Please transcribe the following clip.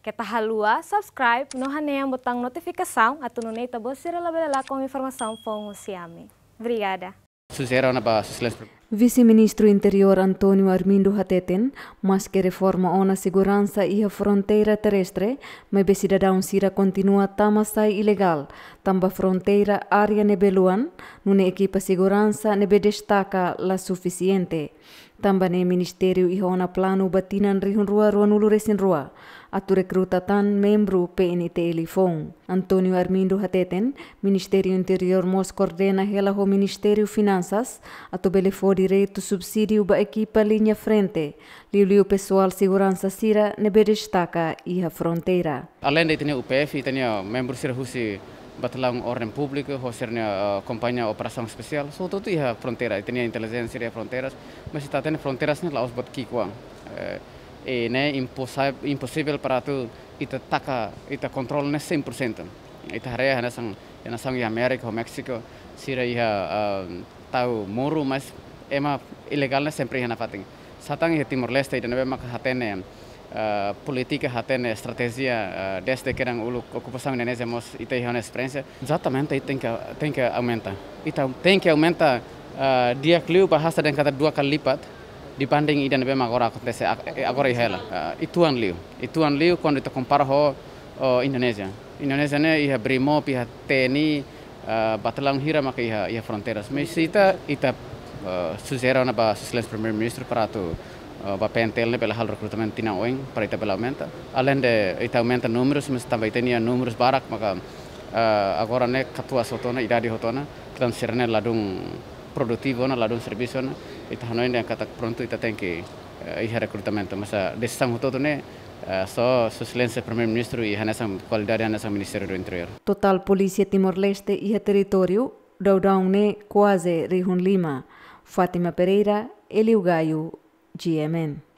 Kita halua, subscribe, no haneam botão notificação, atununeita bocira labelela com informação fom Obrigada. Vice-ministro Interior Antonio Armindo Hateten, mas que reforma ona segurança e a fronteira terrestre, mebe cidadão sira continua tamasai ilegal, tamba fronteira área nebeluan, nune equipa segurança nebe destaca la suficiente. Tamba ne ministério e ona plano batinan rihun rua rua nulu resin rua. atu tan membro PNT Lifon. Antônio Armindo Hateten, Ministério Interior Mos coordena rela o Ministério Finanças, atu belefo direito subsídio ba equipa linha frente, liu pessoal segurança sira nebe destaca e a fronteira. Além de ter o PF, tinha membro sira husi batelang ordem público, hosernya uh, companhia operação especial, so tudo ia fronteira, a inteligência ia fronteiras, mas está tendo fronteiras nem lá os bat e né, impossível para tu ita taca ita controle né 100% ita sang nessa sang, e América ou México sira ia uh, um, tau moro mas é uma ilegal né sempre na fatin satang ia Timor Leste ita neve maka hatene uh, política hatene estratégia uh, desde que eram ulu ocupação indonésia mos ita ia uma experiência exatamente ita tem que tem que aumenta ita tem que aumenta uh, dia kliu bahasa dan kata dua kali lipat dipanding idan be magora acontece agora eh, ihela eh, ituan liu ituan liu kon te kompar ho eh, Indonesia Indonesia ne iha brimo piha teni batalang hira maka iha iha fronteras me ita ita sugera na ba silêncio premier minister para tu ba pentel pela hal rekrutamen tina oeng para ita pela aumenta alen de ita aumenta numerus mas também tenia numerus barak maka agora ne katua sotona idade hotona kita sirene ladung produktivo na ladun servicio na ita hanoi ne kata pronto ita tenki eh, iha recrutamento masa desang huto tune eh, So, suslense primer ministro y hanesa cualidad hanesa ministerio do interior. Total policía Timor-Leste iha territorio daudaune quase rihun lima. Fátima Pereira, Eliu Gaio, GMN.